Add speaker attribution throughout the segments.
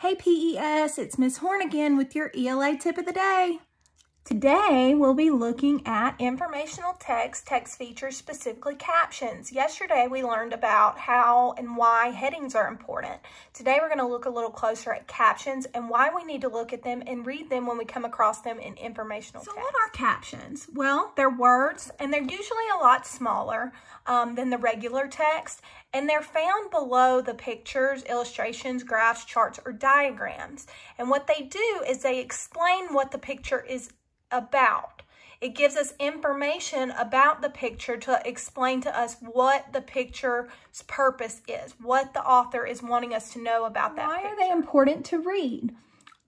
Speaker 1: Hey PES, it's Miss Horn again with your ELA tip of the day. Today, we'll be looking at informational text, text features, specifically captions. Yesterday, we learned about how and why headings are important. Today, we're going to look a little closer at captions and why we need to look at them and read them when we come across them in informational so text. So what are captions? Well, they're words, and they're usually a lot smaller um, than the regular text, and they're found below the pictures, illustrations, graphs, charts, or diagrams. And what they do is they explain what the picture is about. It gives us information about the picture to explain to us what the picture's purpose is, what the author is wanting us to know about that Why picture. are they important to read?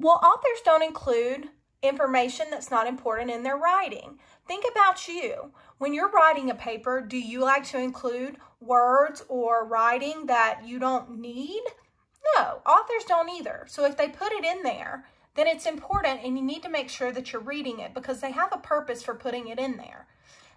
Speaker 1: Well, authors don't include information that's not important in their writing. Think about you. When you're writing a paper, do you like to include words or writing that you don't need? No, authors don't either. So if they put it in there, then it's important and you need to make sure that you're reading it because they have a purpose for putting it in there.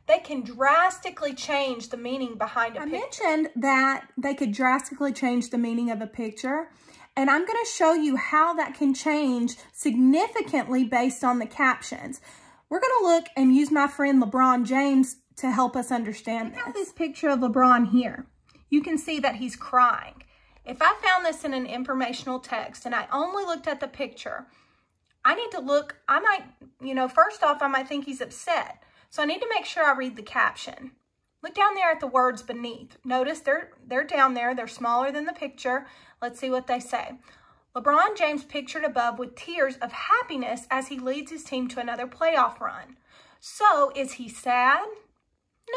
Speaker 1: They can drastically change the meaning behind a I picture. I mentioned that they could drastically change the meaning of a picture. And I'm going to show you how that can change significantly based on the captions. We're going to look and use my friend LeBron James to help us understand this. this picture of LeBron here. You can see that he's crying. If I found this in an informational text and I only looked at the picture, I need to look, I might, you know, first off, I might think he's upset. So I need to make sure I read the caption. Look down there at the words beneath. Notice they're, they're down there. They're smaller than the picture. Let's see what they say. LeBron James pictured above with tears of happiness as he leads his team to another playoff run. So is he sad?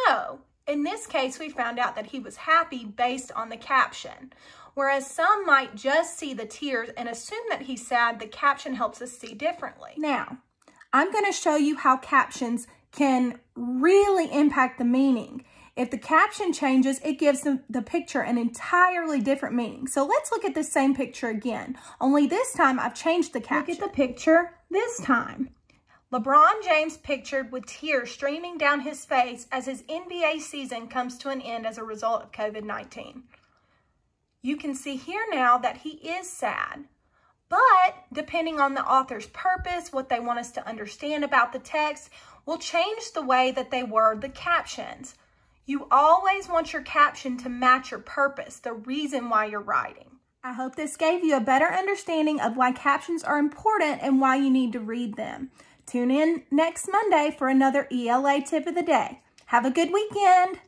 Speaker 1: No. In this case, we found out that he was happy based on the caption. Whereas some might just see the tears and assume that he's sad, the caption helps us see differently. Now, I'm going to show you how captions can really impact the meaning. If the caption changes, it gives the picture an entirely different meaning. So let's look at the same picture again, only this time I've changed the caption. Look at the picture this time. LeBron James pictured with tears streaming down his face as his NBA season comes to an end as a result of COVID-19. You can see here now that he is sad. But depending on the author's purpose, what they want us to understand about the text, will change the way that they word the captions. You always want your caption to match your purpose, the reason why you're writing. I hope this gave you a better understanding of why captions are important and why you need to read them. Tune in next Monday for another ELA tip of the day. Have a good weekend.